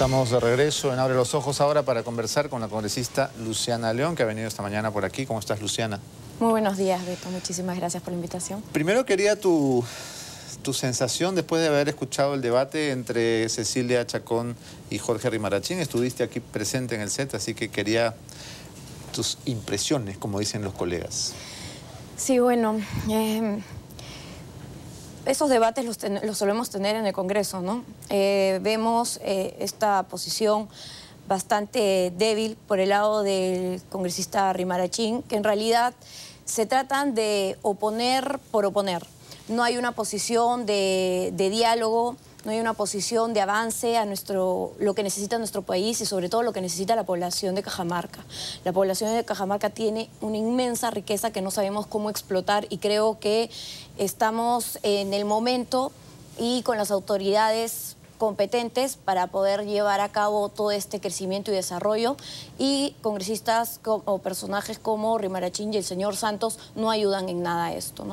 Estamos de regreso en Abre los Ojos ahora para conversar con la congresista Luciana León, que ha venido esta mañana por aquí. ¿Cómo estás, Luciana? Muy buenos días, Beto. Muchísimas gracias por la invitación. Primero quería tu, tu sensación después de haber escuchado el debate entre Cecilia Chacón y Jorge Rimarachín. Estuviste aquí presente en el set, así que quería tus impresiones, como dicen los colegas. Sí, bueno, eh, esos debates los, solemos tener en el Congreso, ¿no? Eh, vemos eh, esta posición bastante débil por el lado del congresista Rimarachín, que en realidad se tratan de oponer por oponer. No hay una posición de, de diálogo, no hay una posición de avance a nuestro, lo que necesita nuestro país y sobre todo lo que necesita la población de Cajamarca. La población de Cajamarca tiene una inmensa riqueza que no sabemos cómo explotar y creo que estamos en el momento y con las autoridades competentes para poder llevar a cabo todo este crecimiento y desarrollo y congresistas o personajes como Rimarachín y el señor Santos no ayudan en nada a esto,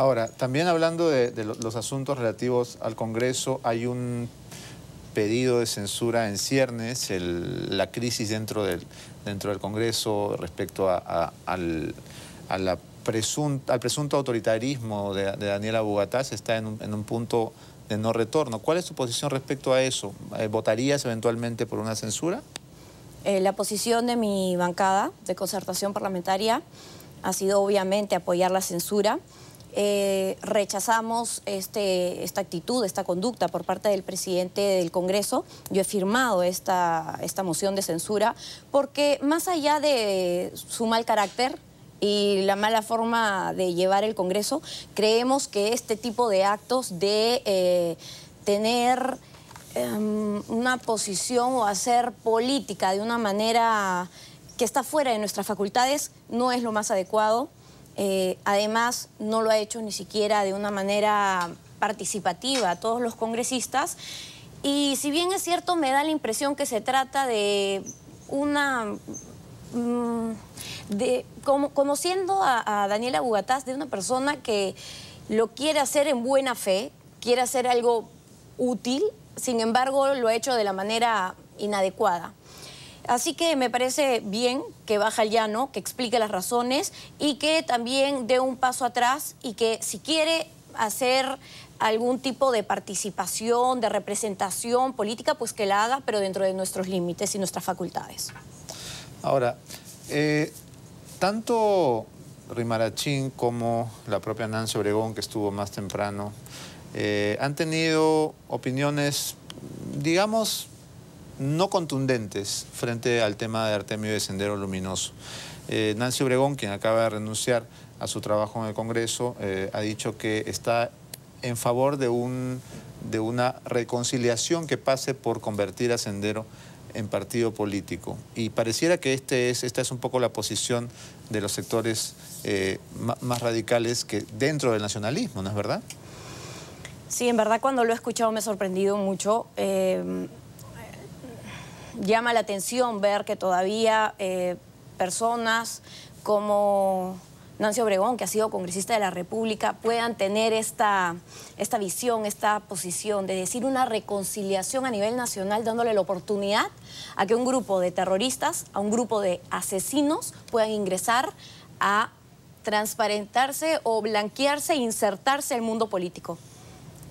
Ahora, también hablando de, los asuntos relativos al Congreso, hay un pedido de censura en ciernes, la crisis dentro del, dentro del Congreso respecto al, al presunto autoritarismo de, Daniela Bugatás está en un, punto de no retorno. ¿Cuál es su posición respecto a eso? Eh, ¿Votarías eventualmente por una censura? Eh, la posición de mi bancada de concertación parlamentaria ha sido obviamente apoyar la censura. Eh, rechazamos este, esta actitud, esta conducta por parte del presidente del Congreso. Yo he firmado esta, moción de censura porque más allá de su mal carácter, y la mala forma de llevar el Congreso, creemos que este tipo de actos de eh, tener em, una posición o hacer política de una manera que está fuera de nuestras facultades no es lo más adecuado. Eh, además, no lo ha hecho ni siquiera de una manera participativa a todos los congresistas. Y si bien es cierto, me da la impresión que se trata de una... Mm, como, conociendo a, a Daniela Bugatás, de una persona que lo quiere hacer en buena fe, quiere hacer algo útil, sin embargo lo ha hecho de la manera inadecuada. Así que me parece bien que baja el llano, que explique las razones y que también dé un paso atrás y que si quiere hacer algún tipo de participación, de representación política, pues que la haga, pero dentro de nuestros límites y nuestras facultades. Ahora, eh, tanto Rimarachín como la propia Nancy Obregón, que estuvo más temprano, eh, han tenido opiniones, digamos, no contundentes frente al tema de Artemio de Sendero Luminoso. Eh, Nancy Obregón, quien acaba de renunciar a su trabajo en el Congreso, eh, ha dicho que está en favor de, un, de una reconciliación que pase por convertir a Sendero en partido político. Y pareciera que este es, esta es un poco la posición de los sectores eh, más radicales que dentro del nacionalismo, ¿no es verdad? Sí, en verdad cuando lo he escuchado me he sorprendido mucho llama la atención ver que todavía eh, personas como Nancy Obregón, que ha sido congresista de la República, puedan tener esta, esta visión, esta posición de decir una reconciliación a nivel nacional, dándole la oportunidad a que un grupo de terroristas, a un grupo de asesinos puedan ingresar a transparentarse o blanquearse e insertarse al mundo político.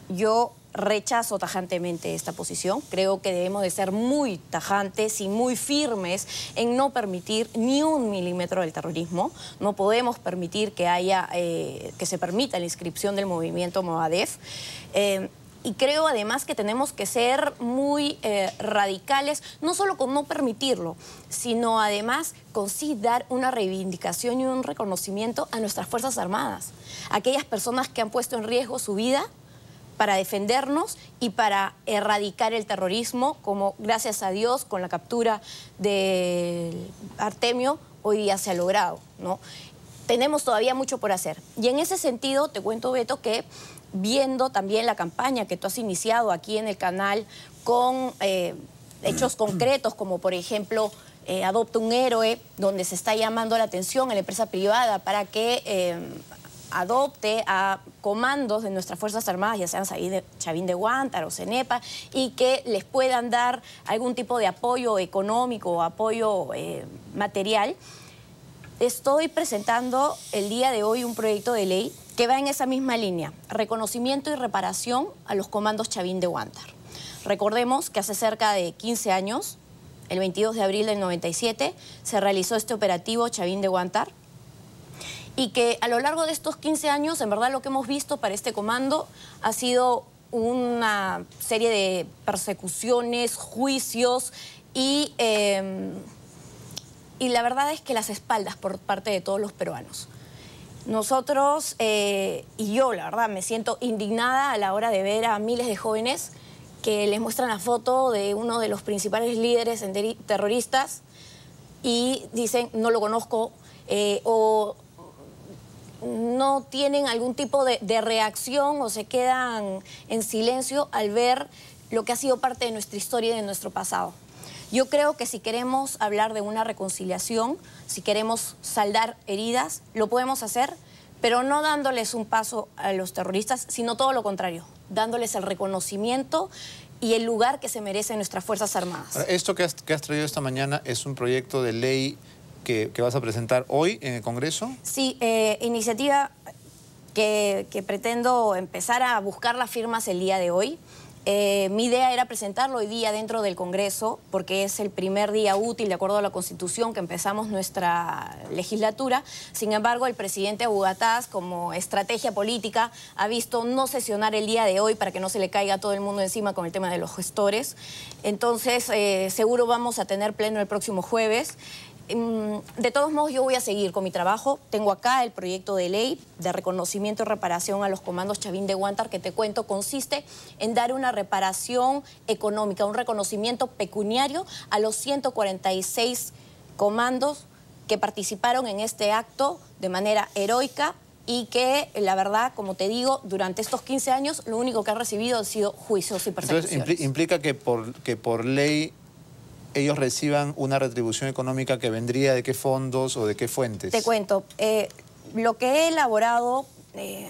Yo rechazo tajantemente esta posición. Creo que debemos de ser muy tajantes y muy firmes en no permitir ni un milímetro del terrorismo. No podemos permitir que haya, eh, que se permita la inscripción del movimiento Movadef. Eh, y creo además que tenemos que ser muy eh, radicales, no solo con no permitirlo, sino además con sí dar una reivindicación y un reconocimiento a nuestras Fuerzas Armadas, aquellas personas que han puesto en riesgo su vida para defendernos y para erradicar el terrorismo, como gracias a Dios con la captura de Artemio hoy día se ha logrado. ¿no? Tenemos todavía mucho por hacer. Y en ese sentido, te cuento, Beto, que viendo también la campaña que tú has iniciado aquí en el canal con eh, hechos concretos, como por ejemplo eh, Adopta un héroe, donde se está llamando la atención a la empresa privada para que eh, adopte a comandos de nuestras Fuerzas Armadas, ya sean Chavín de o Cenepa, y que les puedan dar algún tipo de apoyo económico o apoyo eh, material. Estoy presentando el día de hoy un proyecto de ley que va en esa misma línea, reconocimiento y reparación a los comandos Chavín de Guantar. Recordemos que hace cerca de 15 años, el 22 de abril del 97, se realizó este operativo Chavín de Guantar y que a lo largo de estos 15 años, en verdad lo que hemos visto para este comando ha sido una serie de persecuciones, juicios y, em, y la verdad es que las espaldas por parte de todos los peruanos. Nosotros, eh, y yo la verdad, me siento indignada a la hora de ver a miles de jóvenes que les muestran la foto de uno de los principales líderes terroristas y dicen, no lo conozco, eh, o no tienen algún tipo de, reacción o se quedan en silencio al ver lo que ha sido parte de nuestra historia y de nuestro pasado. Yo creo que si queremos hablar de una reconciliación, si queremos saldar heridas, lo podemos hacer, pero no dándoles un paso a los terroristas, sino todo lo contrario, dándoles el reconocimiento y el lugar que se merecen nuestras Fuerzas Armadas. esto que que has traído esta mañana es un proyecto de ley que, vas a presentar hoy en el Congreso? Sí, eh, iniciativa que, pretendo empezar a buscar las firmas el día de hoy. Eh, mi idea era presentarlo hoy día dentro del Congreso, porque es el primer día útil, de acuerdo a la Constitución, que empezamos nuestra legislatura. Sin embargo, el presidente Abugataz, como estrategia política, ha visto no sesionar el día de hoy para que no se le caiga todo el mundo encima con el tema de los gestores. Entonces, eh, seguro vamos a tener pleno el próximo jueves. Mm, de todos modos, yo voy a seguir con mi trabajo. Tengo acá el proyecto de ley de reconocimiento y reparación a los comandos Chavín de Guantar, que te cuento, consiste en dar una reparación económica, un reconocimiento pecuniario a los 146 comandos que participaron en este acto de manera heroica y que, la verdad, como te digo, durante estos 15 años lo único que han recibido han sido juicios y persecuciones. implica que por, que por ley ellos reciban una retribución económica que vendría de qué fondos o de qué fuentes? Te cuento, eh, lo que he elaborado... Eh,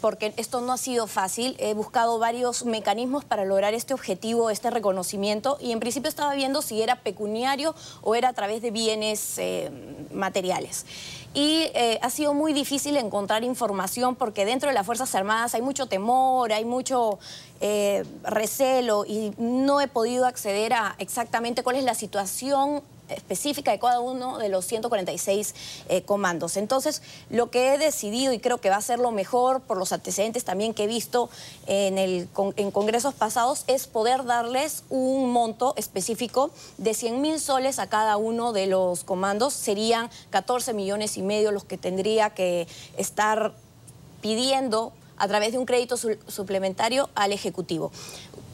porque esto no ha sido fácil. He buscado varios mecanismos para lograr este objetivo, este reconocimiento, y en principio estaba viendo si era pecuniario o era a través de bienes eh, materiales. Y eh, ha sido muy difícil encontrar información porque dentro de las Fuerzas Armadas hay mucho temor, hay mucho eh, recelo y no he podido acceder a exactamente cuál es la situación específica de cada uno de los 146 eh, comandos. Entonces, lo que he decidido y creo que va a ser lo mejor por los antecedentes también que he visto en, en congresos pasados es poder darles un monto específico de 100 mil soles a cada uno de los comandos. Serían 14 millones y medio los que tendría que estar pidiendo a través de un crédito suplementario al Ejecutivo.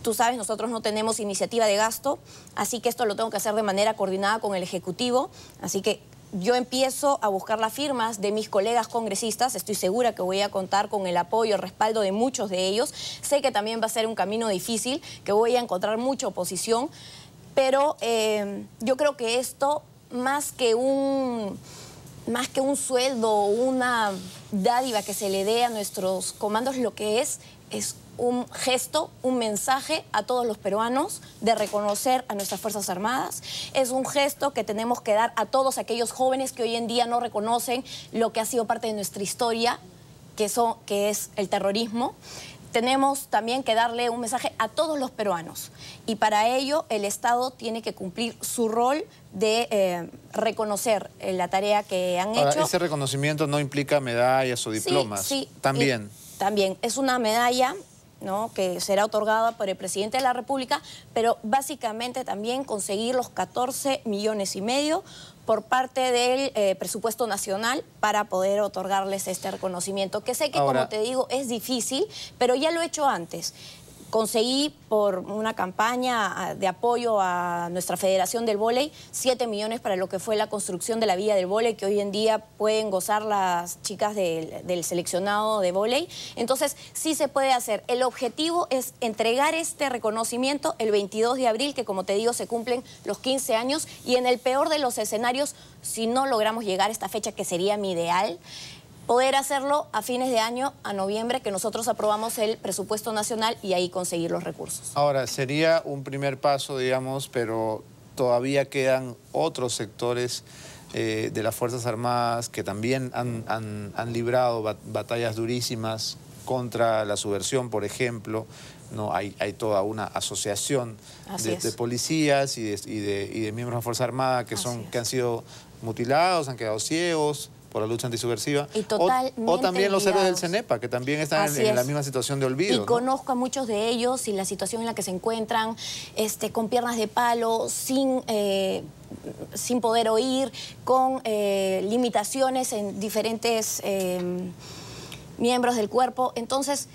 Tú sabes, nosotros no tenemos iniciativa de gasto, así que esto lo tengo que hacer de manera coordinada con el Ejecutivo. Así que yo empiezo a buscar las firmas de mis colegas congresistas, estoy segura que voy a contar con el apoyo, el respaldo de muchos de ellos, sé que también va a ser un camino difícil, que voy a encontrar mucha oposición, pero eh, yo creo que esto, más que un, más que un sueldo o una dádiva que se le dé a nuestros comandos, lo que es es un gesto, un mensaje a todos los peruanos de reconocer a nuestras Fuerzas Armadas. Es un gesto que tenemos que dar a todos aquellos jóvenes que hoy en día no reconocen lo que ha sido parte de nuestra historia, que, que es el terrorismo tenemos también que darle un mensaje a todos los peruanos. Y para ello el Estado tiene que cumplir su rol de eh, reconocer eh, la tarea que han hecho. Ese reconocimiento no implica medallas o diplomas. Sí, sí También. también. Es una medalla que será otorgada por el presidente de la República, pero básicamente también conseguir los 14 millones y medio por parte del eh, presupuesto nacional para poder otorgarles este reconocimiento, que sé que, como te digo, es difícil, pero ya lo he hecho antes. Conseguí por una campaña ah, de apoyo a nuestra Federación del Voley 7 millones para lo que fue la construcción de la vía del Voley que hoy en día pueden gozar las chicas del, seleccionado de Voley. Entonces, sí se puede hacer. El objetivo es entregar este reconocimiento el 22 de abril, que como te digo, se cumplen los 15 años y en el peor de los escenarios, si no logramos llegar a esta fecha, que sería mi ideal, poder hacerlo a fines de año, a noviembre, que nosotros aprobamos el presupuesto nacional y ahí conseguir los recursos. Ahora, sería un primer paso, digamos, pero todavía quedan otros sectores eh, de las Fuerzas Armadas que también han, librado batallas durísimas contra la subversión, por ejemplo. ¿no? Hay, hay toda una asociación de, policías y de, y, de, y de, miembros de la Fuerza Armada que, son, que han sido mutilados, han quedado ciegos, por la lucha antisubversiva. Y o, también los seres del CENEPA, que también están en, la misma situación de olvido. Y conozco a muchos de ellos y la situación en la que se encuentran, este, con piernas de palo, sin... Eh, sin poder oír, con eh, limitaciones en diferentes eh, miembros del cuerpo. Entonces,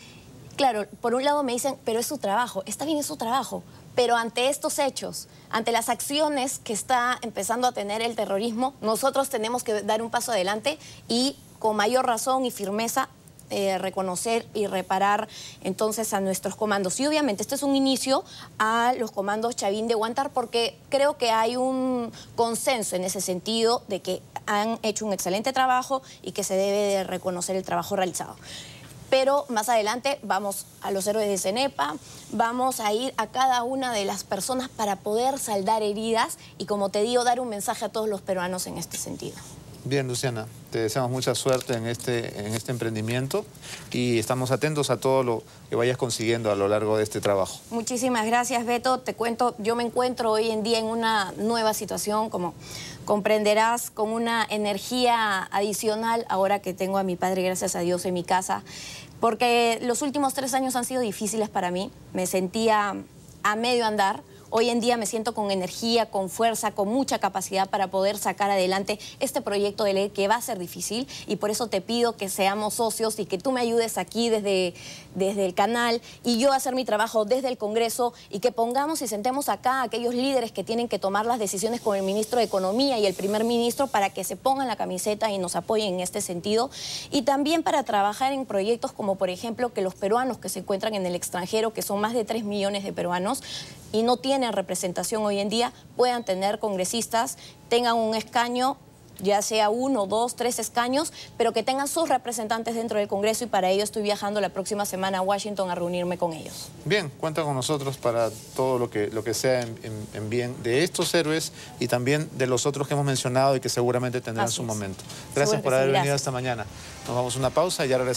claro, por un lado me dicen, pero es su trabajo, está bien, es su trabajo, pero ante estos hechos, ante las acciones que está empezando a tener el terrorismo, nosotros tenemos que dar un paso adelante y con mayor razón y firmeza eh, reconocer y reparar entonces a nuestros comandos. Y obviamente este es un inicio a los comandos Chavín de Guantar porque creo que hay un consenso en ese sentido de que han hecho un excelente trabajo y que se debe de reconocer el trabajo realizado pero más adelante vamos a los héroes de Cenepa, vamos a ir a cada una de las personas para poder saldar heridas y como te digo, dar un mensaje a todos los peruanos en este sentido. Bien, Luciana, te deseamos mucha suerte en este, en este emprendimiento y estamos atentos a todo lo que vayas consiguiendo a lo largo de este trabajo. Muchísimas gracias, Beto. Te cuento, yo me encuentro hoy en día en una nueva situación, como comprenderás, con una energía adicional ahora que tengo a mi padre, gracias a Dios, en mi casa, porque los últimos tres años han sido difíciles para mí. Me sentía a medio andar Hoy en día me siento con energía, con fuerza, con mucha capacidad para poder sacar adelante este proyecto de ley que va a ser difícil y por eso te pido que seamos socios y que tú me ayudes aquí desde, desde el canal y yo hacer mi trabajo desde el Congreso y que pongamos y sentemos acá a aquellos líderes que tienen que tomar las decisiones con el ministro de Economía y el primer ministro para que se pongan la camiseta y nos apoyen en este sentido y también para trabajar en proyectos como por ejemplo que los peruanos que se encuentran en el extranjero, que son más de 3 millones de peruanos y no tienen en representación hoy en día puedan tener congresistas, tengan un escaño ya sea uno, dos, tres escaños, pero que tengan sus representantes dentro del Congreso y para ello estoy viajando la próxima semana a Washington a reunirme con ellos. Bien, cuenta con nosotros para todo lo que, lo que sea en, bien de estos héroes y también de los otros que hemos mencionado y que seguramente tendrán su momento. Gracias por haber venido esta mañana. Nos vamos a una pausa y ya